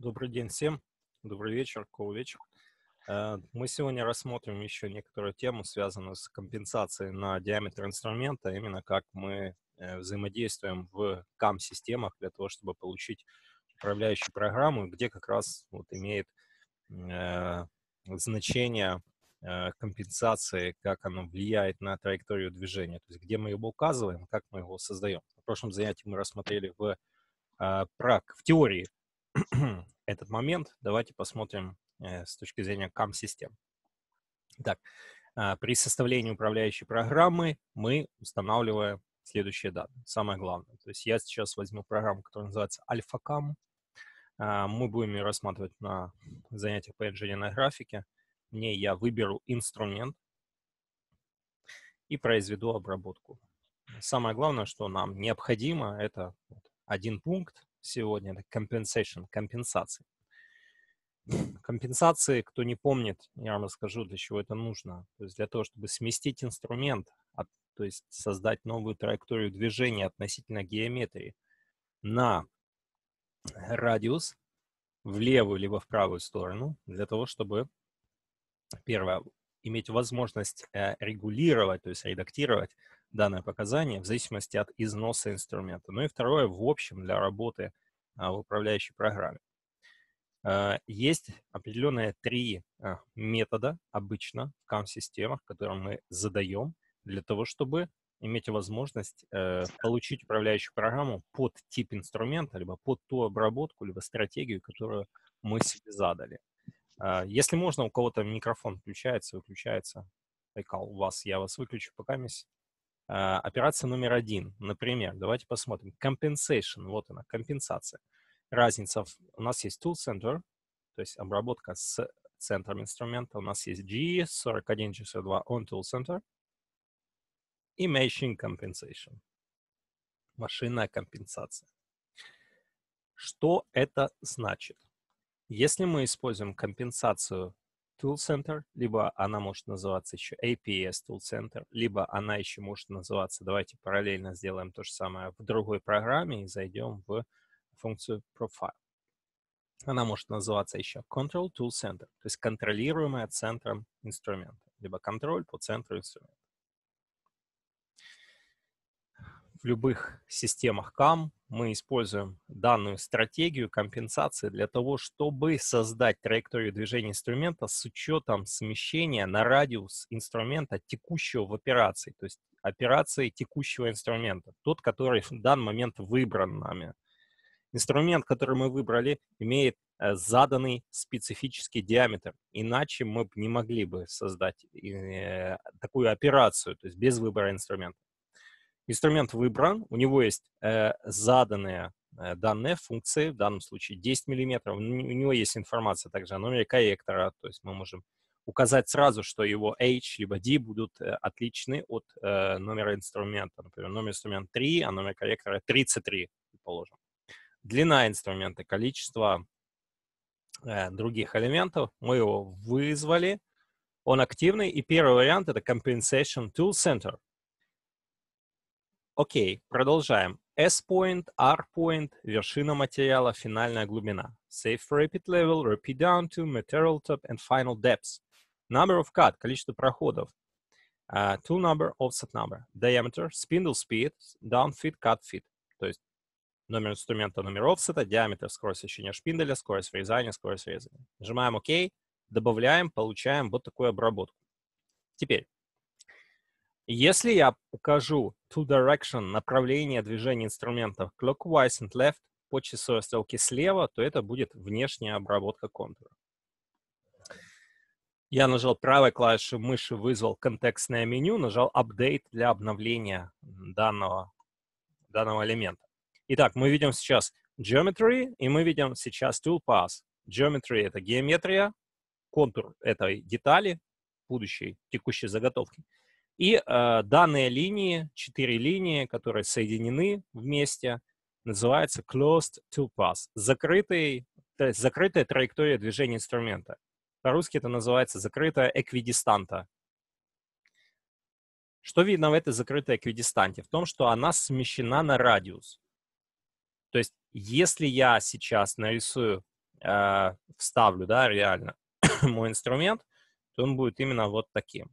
Добрый день всем. Добрый вечер, кого вечер. Э, мы сегодня рассмотрим еще некоторую тему, связанную с компенсацией на диаметр инструмента, а именно как мы э, взаимодействуем в CAM-системах для того, чтобы получить управляющую программу, где как раз вот имеет э, значение компенсации, как оно влияет на траекторию движения, то есть где мы его указываем, как мы его создаем. В прошлом занятии мы рассмотрели в в теории этот момент давайте посмотрим э, с точки зрения CAM-систем. Так, а, при составлении управляющей программы мы устанавливаем следующие данные, самое главное. То есть я сейчас возьму программу, которая называется AlphaCam. Э, а, мы будем ее рассматривать на занятиях по инженерной графике. В ней я выберу инструмент и произведу обработку. Самое главное, что нам необходимо, это один пункт, сегодня, это compensation, компенсации. Компенсации, кто не помнит, я вам расскажу, для чего это нужно. То есть для того, чтобы сместить инструмент, от, то есть создать новую траекторию движения относительно геометрии на радиус в левую либо в правую сторону, для того, чтобы, первое, иметь возможность э, регулировать, то есть редактировать данное показание в зависимости от износа инструмента. Ну и второе, в общем, для работы – а, в управляющей программе. А, есть определенные три а, метода обычно в CAM-системах, которые мы задаем для того, чтобы иметь возможность э, получить управляющую программу под тип инструмента, либо под ту обработку, либо стратегию, которую мы себе задали. если можно, у кого-то микрофон включается, выключается. Айкал, у вас, я вас выключу пока, мисс. А, операция номер один, например, давайте посмотрим. Compensation, вот она, компенсация. Разница, у нас есть Tool Center, то есть обработка с центром инструмента. У нас есть G4162 on Tool Center и Machine Compensation, машинная компенсация. Что это значит? Если мы используем компенсацию Tool Center, либо она может называться еще APS Tool Center, либо она еще может называться, давайте параллельно сделаем то же самое в другой программе и зайдем в функцию Profile. Она может называться еще Control Tool Center, то есть контролируемая центром инструмента, либо контроль по центру инструмента. в любых системах CAM мы используем данную стратегию компенсации для того, чтобы создать траекторию движения инструмента с учетом смещения на радиус инструмента текущего в операции, то есть операции текущего инструмента, тот, который в данный момент выбран нами. Инструмент, который мы выбрали, имеет э, заданный специфический диаметр, иначе мы не могли бы создать э, такую операцию, то есть без выбора инструмента. Инструмент выбран, у него есть э, заданные э, данные, функции, в данном случае 10 мм. У него есть информация также о номере корректора, то есть мы можем указать сразу, что его H либо D будут э, отличны от э, номера инструмента. Например, номер инструмента 3, а номер корректора 33, предположим. Длина инструмента, количество э, других элементов. Мы его вызвали, он активный. И первый вариант — это Compensation Tool Center — Окей, продолжаем. S-point, R-point, вершина материала, финальная глубина. Safe repeat level, repeat down to, material top and final depths. Number of cut, количество проходов. Uh, а, tool number, offset number. Diameter, spindle speed, down fit, cut fit. То есть номер инструмента, номер офсета, диаметр, скорость вращения шпинделя, скорость врезания, скорость резания. Нажимаем ОК, добавляем, получаем вот такую обработку. Теперь если я покажу Two direction, направление движения инструментов clockwise and left по часовой стрелке слева, то это будет внешняя обработка контура. Я нажал правой клавишей мыши, вызвал контекстное меню, нажал Update для обновления данного, данного элемента. Итак, мы видим сейчас Geometry, и мы видим сейчас Toolpath. Geometry — это геометрия, контур этой детали, будущей, текущей заготовки. И э, данные линии, четыре линии, которые соединены вместе, называются closed toolpath, path, закрытый, закрытая траектория движения инструмента. По-русски это называется закрытая эквидистанта. Что видно в этой закрытой эквидистанте? В том, что она смещена на радиус. То есть, если я сейчас нарисую, э, вставлю, да, реально, мой инструмент, то он будет именно вот таким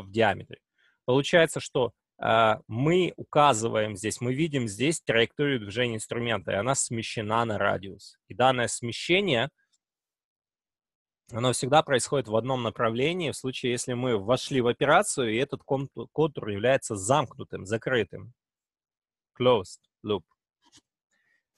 в диаметре. Получается, что э, мы указываем здесь, мы видим здесь траекторию движения инструмента, и она смещена на радиус. И данное смещение, оно всегда происходит в одном направлении, в случае, если мы вошли в операцию, и этот контур является замкнутым, закрытым. Closed loop.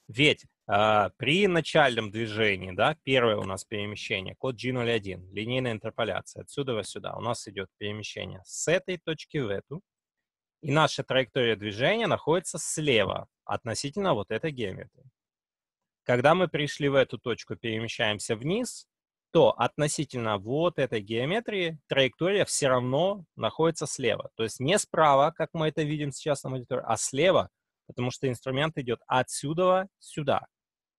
Ведь а, при начальном движении, да, первое у нас перемещение, код G01, линейная интерполяция, отсюда во сюда, у нас идет перемещение с этой точки в эту, и наша траектория движения находится слева относительно вот этой геометрии. Когда мы пришли в эту точку, перемещаемся вниз, то относительно вот этой геометрии траектория все равно находится слева. То есть не справа, как мы это видим сейчас на мониторе, а слева, потому что инструмент идет отсюда сюда.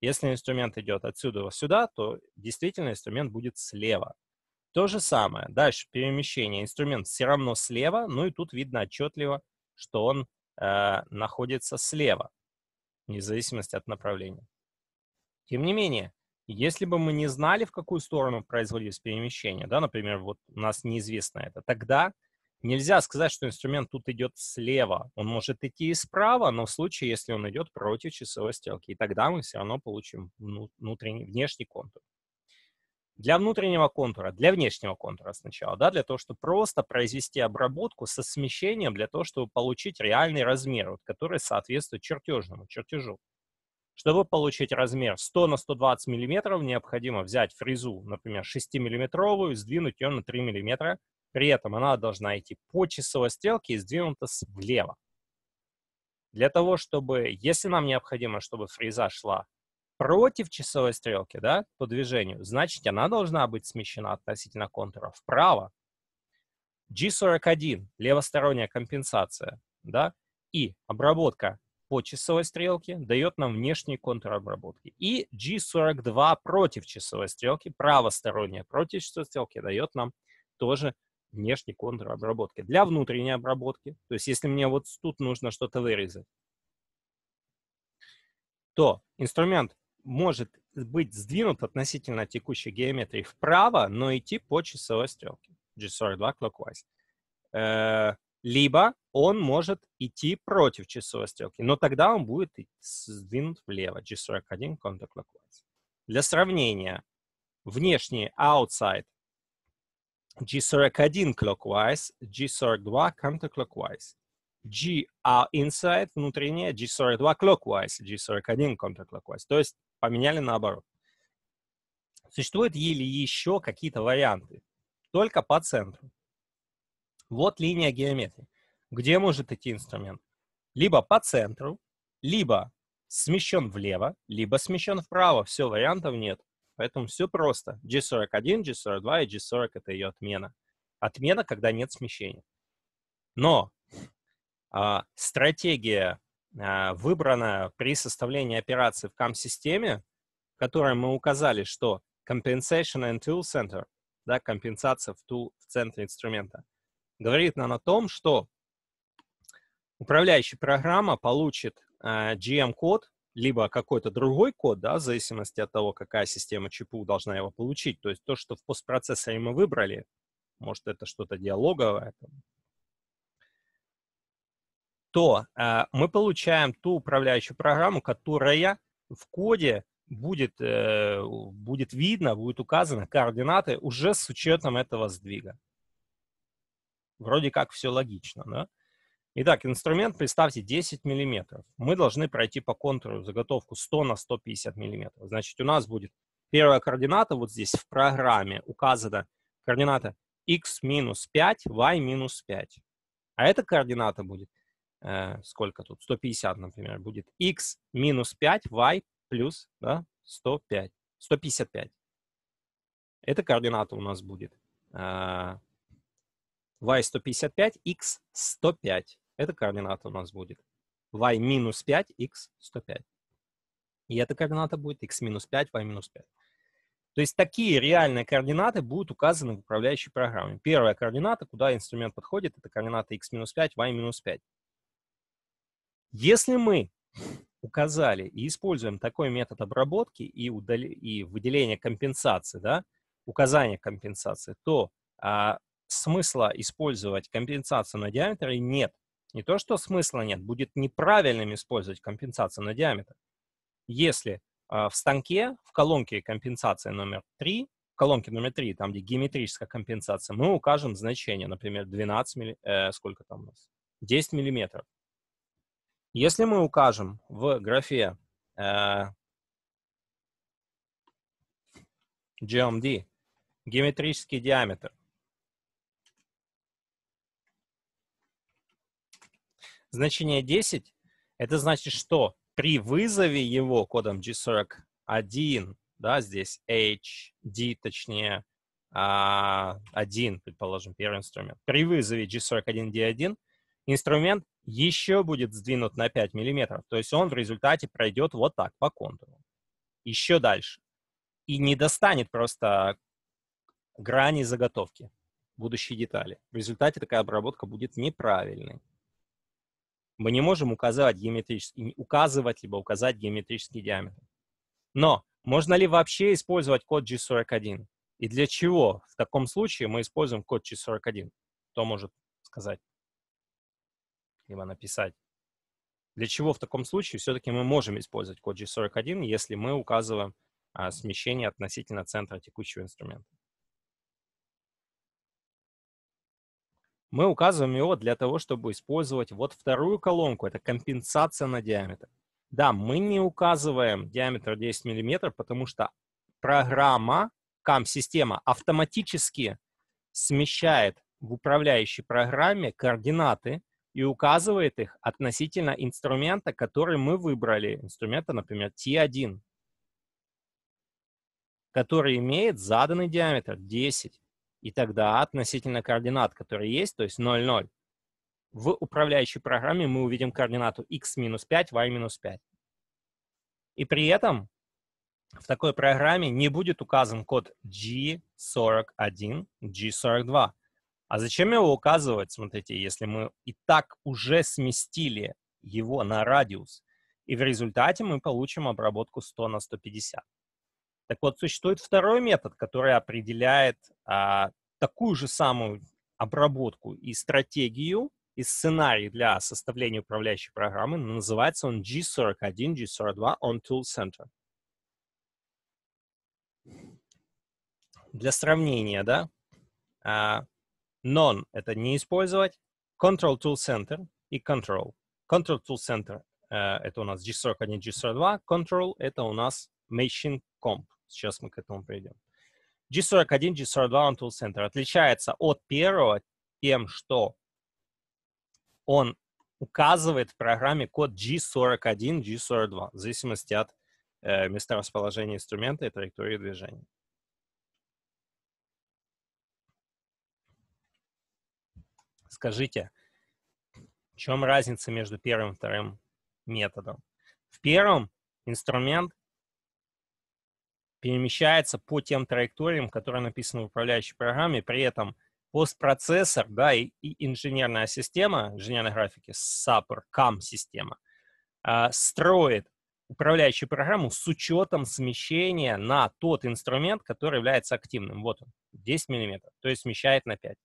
Если инструмент идет отсюда сюда, то действительно инструмент будет слева. То же самое. Дальше перемещение. Инструмент все равно слева, ну и тут видно отчетливо, что он э, находится слева, вне зависимости от направления. Тем не менее, если бы мы не знали, в какую сторону производилось перемещение, да, например, вот у нас неизвестно это, тогда Нельзя сказать, что инструмент тут идет слева. Он может идти и справа, но в случае, если он идет против часовой стрелки, и тогда мы все равно получим внутренний, внешний контур. Для внутреннего контура, для внешнего контура сначала, да, для того, чтобы просто произвести обработку со смещением, для того, чтобы получить реальный размер, вот, который соответствует чертежному, чертежу. Чтобы получить размер 100 на 120 мм, необходимо взять фрезу, например, 6-миллиметровую, сдвинуть ее на 3 мм при этом она должна идти по часовой стрелке и сдвинута влево. Для того, чтобы, если нам необходимо, чтобы фреза шла против часовой стрелки, да, по движению, значит, она должна быть смещена относительно контура вправо. G41, левосторонняя компенсация, да, и обработка по часовой стрелке дает нам внешний контур обработки. И G42 против часовой стрелки, правосторонняя против часовой стрелки дает нам тоже внешней контробработки. Для внутренней обработки, то есть если мне вот тут нужно что-то вырезать, то инструмент может быть сдвинут относительно текущей геометрии вправо, но идти по часовой стрелке G42 clockwise. Э, либо он может идти против часовой стрелки, но тогда он будет сдвинут влево G41 counterclockwise. Для сравнения, внешний outside G41 clockwise, G42 counterclockwise. G а inside внутренняя, G42 clockwise, G41 counterclockwise. То есть поменяли наоборот. Существуют или еще какие-то варианты, только по центру. Вот линия геометрии. Где может идти инструмент? Либо по центру, либо смещен влево, либо смещен вправо. Все, вариантов нет. Поэтому все просто. G41, G42 и G40 — это ее отмена. Отмена, когда нет смещения. Но а, стратегия, а, выбранная при составлении операции в CAM-системе, в которой мы указали, что compensation and tool center, да, компенсация в, tool, в центре инструмента, говорит нам о том, что управляющая программа получит э, а, GM-код либо какой-то другой код, да, в зависимости от того, какая система ЧПУ должна его получить. То есть то, что в постпроцессоре мы выбрали, может, это что-то диалоговое, то э, мы получаем ту управляющую программу, которая в коде будет, э, будет видно, будет указаны координаты уже с учетом этого сдвига. Вроде как все логично, да? Итак, инструмент, представьте, 10 мм. Мы должны пройти по контуру заготовку 100 на 150 мм. Значит, у нас будет первая координата вот здесь в программе указана координата x минус 5, y минус 5. А эта координата будет, э, сколько тут, 150, например, будет x минус 5, y плюс да, 105, 155. Эта координата у нас будет э, y155, x105. Эта координата у нас будет y минус 5, x 105. И эта координата будет x минус 5, y минус 5. То есть такие реальные координаты будут указаны в управляющей программе. Первая координата, куда инструмент подходит, это координата x минус 5, y минус 5. Если мы указали и используем такой метод обработки и, удали... и выделения компенсации, да, указания компенсации, то а, смысла использовать компенсацию на диаметре нет не то что смысла нет, будет неправильным использовать компенсацию на диаметр. Если а, в станке, в колонке компенсации номер 3, в колонке номер 3, там, где геометрическая компенсация, мы укажем значение, например, 12 милли... э, сколько там у нас? 10 миллиметров. Если мы укажем в графе э, GMD геометрический диаметр значение 10, это значит, что при вызове его кодом G41, да, здесь H, D, точнее, 1, а, предположим, первый инструмент, при вызове G41D1 инструмент еще будет сдвинут на 5 мм, то есть он в результате пройдет вот так по контуру, еще дальше, и не достанет просто грани заготовки будущей детали. В результате такая обработка будет неправильной. Мы не можем указывать геометрический, указывать либо указать геометрический диаметр. Но можно ли вообще использовать код G41? И для чего в таком случае мы используем код G41? Кто может сказать? Либо написать. Для чего в таком случае все-таки мы можем использовать код G41, если мы указываем а, смещение относительно центра текущего инструмента? мы указываем его для того, чтобы использовать вот вторую колонку, это компенсация на диаметр. Да, мы не указываем диаметр 10 мм, потому что программа, CAM-система автоматически смещает в управляющей программе координаты и указывает их относительно инструмента, который мы выбрали, инструмента, например, T1, который имеет заданный диаметр 10 и тогда относительно координат, которые есть, то есть 0, 0, в управляющей программе мы увидим координату x минус 5, y минус 5. И при этом в такой программе не будет указан код G41, G42. А зачем его указывать, смотрите, если мы и так уже сместили его на радиус, и в результате мы получим обработку 100 на 150. Так вот, существует второй метод, который определяет а, такую же самую обработку и стратегию, и сценарий для составления управляющей программы. Называется он G41, G42 on Tool Center. Для сравнения, да, а, non — это не использовать, Control Tool Center и Control. Control Tool Center uh, — это у нас G41, G42, Control — это у нас Machine Comp. Сейчас мы к этому придем. G41, G42 on Tool Center отличается от первого тем, что он указывает в программе код G41, G42, в зависимости от э, месторасположения инструмента и траектории движения. Скажите, в чем разница между первым и вторым методом? В первом инструмент перемещается по тем траекториям, которые написаны в управляющей программе. При этом постпроцессор да, и, и инженерная система, инженерной графики, SAPR, CAM-система, э, а, строит управляющую программу с учетом смещения на тот инструмент, который является активным. Вот он, 10 мм, то есть смещает на 5.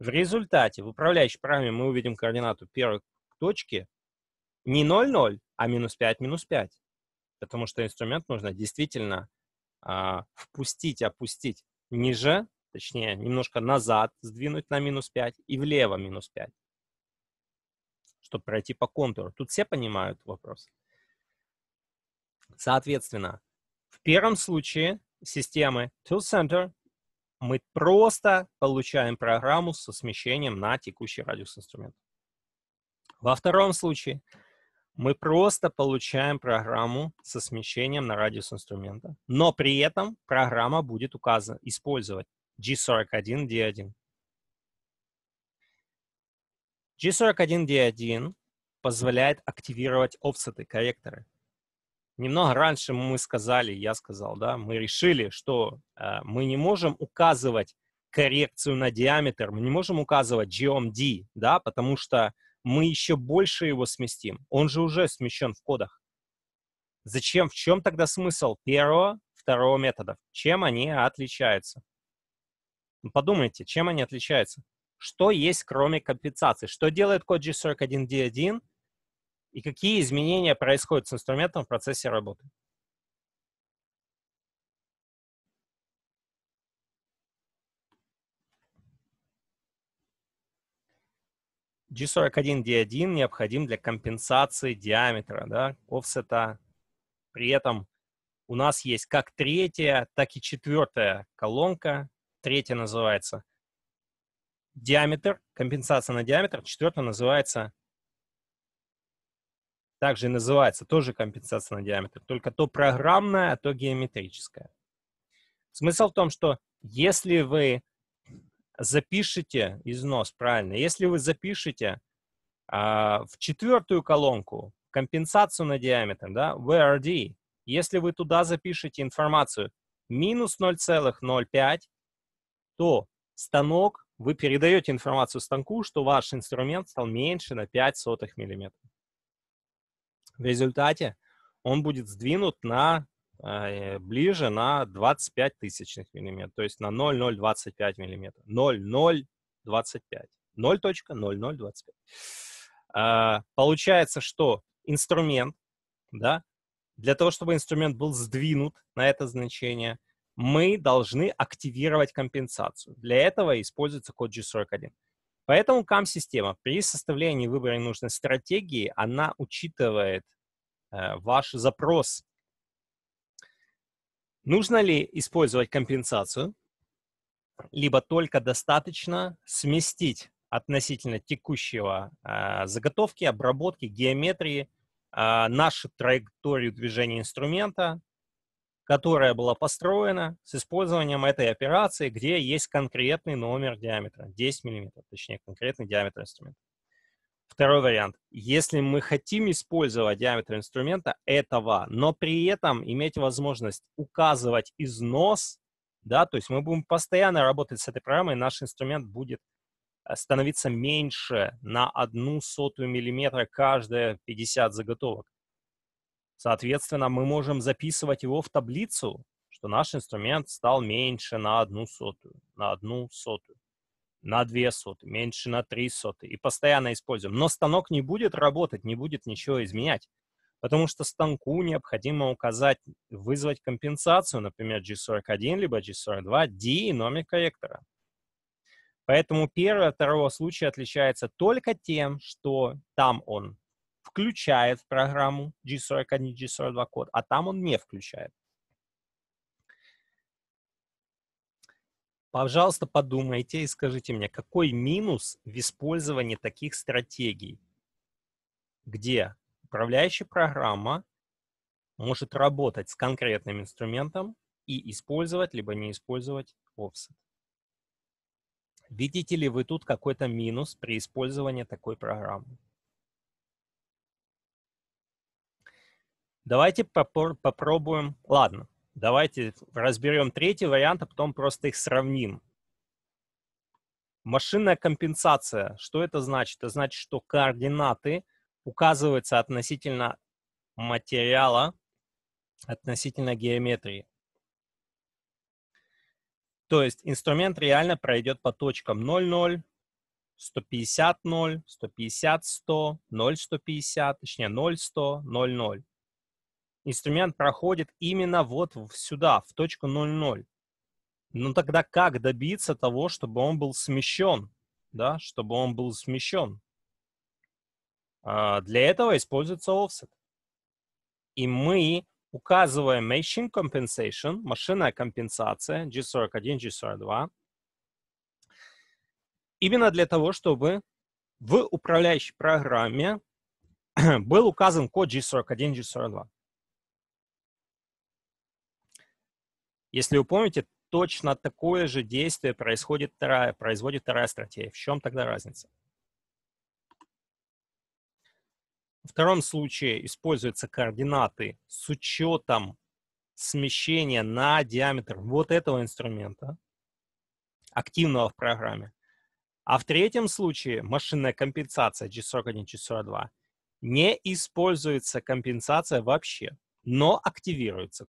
В результате в управляющей программе мы увидим координату первой точки не 0,0, а минус 5, минус 5. Потому что инструмент нужно действительно а, впустить, опустить ниже, точнее, немножко назад сдвинуть на минус 5 и влево минус 5, чтобы пройти по контуру. Тут все понимают вопрос? Соответственно, в первом случае системы Tool Center мы просто получаем программу со смещением на текущий радиус инструмента. Во втором случае – мы просто получаем программу со смещением на радиус инструмента. Но при этом программа будет указана использовать G41D1. G41D1 позволяет активировать офсеты, корректоры. Немного раньше мы сказали, я сказал, да, мы решили, что э, мы не можем указывать коррекцию на диаметр, мы не можем указывать GOMD, да, потому что мы еще больше его сместим. Он же уже смещен в кодах. Зачем, в чем тогда смысл первого, второго методов? Чем они отличаются? Ну, подумайте, чем они отличаются? Что есть кроме компенсации? Что делает код G41D1 и какие изменения происходят с инструментом в процессе работы? G41D1 необходим для компенсации диаметра, да, офсета. При этом у нас есть как третья, так и четвертая колонка. Третья называется диаметр, компенсация на диаметр. Четвертая называется, также называется тоже компенсация на диаметр, только то программная, а то геометрическая. Смысл в том, что если вы запишите износ, правильно, если вы запишете а, в четвертую колонку компенсацию на диаметр, да, VRD, если вы туда запишете информацию минус 0,05, то станок, вы передаете информацию станку, что ваш инструмент стал меньше на 5 сотых миллиметров. В результате он будет сдвинут на а, э, ближе на 25 тысячных миллиметров, то есть на 0,025 миллиметра. 0,025. 0.0025. Получается, что инструмент, да, для того, чтобы инструмент был сдвинут на это значение, мы должны активировать компенсацию. Для этого используется код G41. Поэтому CAM-система при составлении выбора нужной стратегии, она учитывает э, ваш запрос Нужно ли использовать компенсацию, либо только достаточно сместить относительно текущего э, заготовки, обработки, геометрии э, нашу траекторию движения инструмента, которая была построена с использованием этой операции, где есть конкретный номер диаметра, 10 мм, точнее конкретный диаметр инструмента. Второй вариант. Если мы хотим использовать диаметр инструмента этого, но при этом иметь возможность указывать износ, да, то есть мы будем постоянно работать с этой программой, наш инструмент будет э, становиться меньше на одну сотую миллиметра каждые 50 заготовок. Соответственно, мы можем записывать его в таблицу, что наш инструмент стал меньше на одну сотую, на одну сотую на 2 соты, меньше на 3 соты и постоянно используем. Но станок не будет работать, не будет ничего изменять, потому что станку необходимо указать, вызвать компенсацию, например, G41 либо G42 D номер корректора. Поэтому первый от второго случая отличается только тем, что там он включает в программу G41, G42 код, а там он не включает. Пожалуйста, подумайте и скажите мне, какой минус в использовании таких стратегий, где управляющая программа может работать с конкретным инструментом и использовать, либо не использовать offset. Видите ли вы тут какой-то минус при использовании такой программы? Давайте попробуем. Ладно, Давайте разберем третий вариант, а потом просто их сравним. Машинная компенсация. Что это значит? Это значит, что координаты указываются относительно материала, относительно геометрии. То есть инструмент реально пройдет по точкам 0,0, 150, 0, 150, 100, 0, 150, точнее 0, 100, 0, 0 инструмент проходит именно вот сюда, в точку 0,0. Ну тогда как добиться того, чтобы он был смещен? Да, чтобы он был смещен. А для этого используется offset. И мы указываем machine compensation, машинная компенсация G41, G42, именно для того, чтобы в управляющей программе был указан код G41, G42. Если вы помните, точно такое же действие происходит вторая, производит вторая стратегия. В чем тогда разница? В втором случае используются координаты с учетом смещения на диаметр вот этого инструмента, активного в программе. А в третьем случае машинная компенсация G41, G42 не используется компенсация вообще, но активируется